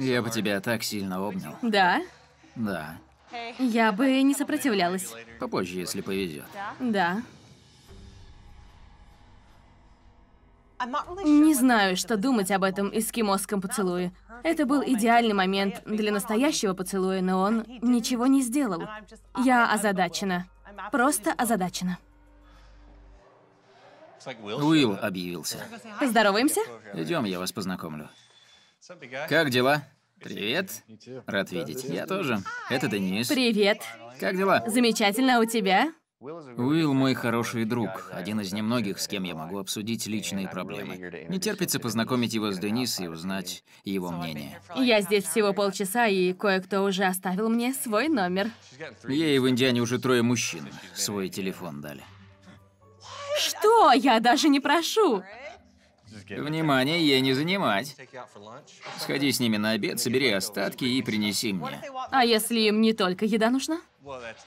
Я бы тебя так сильно обнял. Да? Да. Я бы не сопротивлялась. Попозже, если повезет. Да. Не знаю, что думать об этом эскимосском поцелуе. Это был идеальный момент для настоящего поцелуя, но он ничего не сделал. Я озадачена. Просто озадачена. Уилл объявился. Поздороваемся? Идем, я вас познакомлю. Как дела? Привет. Рад видеть. Я тоже. Это Денис. Привет. Как дела? Замечательно, а у тебя? Уилл мой хороший друг, один из немногих, с кем я могу обсудить личные проблемы. Не терпится познакомить его с Денис и узнать его мнение. Я здесь всего полчаса, и кое-кто уже оставил мне свой номер. Ей в Индиане уже трое мужчин свой телефон дали. Что? Я даже не прошу. Внимание, ей не занимать. Сходи с ними на обед, собери остатки и принеси мне. А если им не только еда нужна?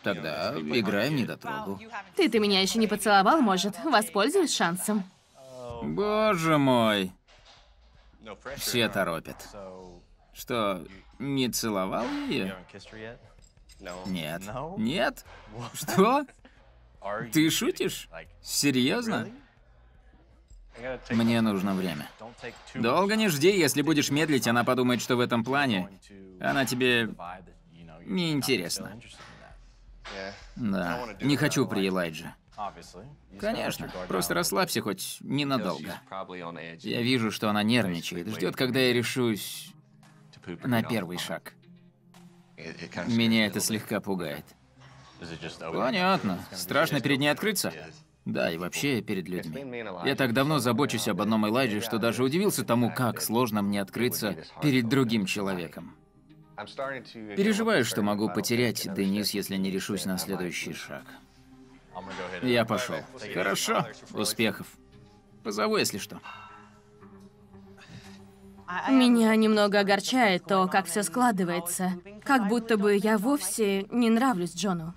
Тогда играем недотрогу. Ты, ты меня еще не поцеловал, может. Воспользуюсь шансом. Боже мой. Все торопят. Что, не целовал ее? Нет. Нет? Что? Ты шутишь? Серьезно? Мне нужно время. Долго не жди, если будешь медлить, она подумает, что в этом плане она тебе неинтересна. Да, не хочу при Элайджа. Конечно, просто расслабься хоть ненадолго. Я вижу, что она нервничает, ждет, когда я решусь на первый шаг. Меня это слегка пугает. Понятно. Страшно перед ней открыться? Да, и вообще перед людьми. Я так давно забочусь об одном Элайджи, что даже удивился тому, как сложно мне открыться перед другим человеком. Переживаю, что могу потерять Денис, если не решусь на следующий шаг. Я пошел. Хорошо. Успехов. Позову, если что. Меня немного огорчает то, как все складывается. Как будто бы я вовсе не нравлюсь Джону.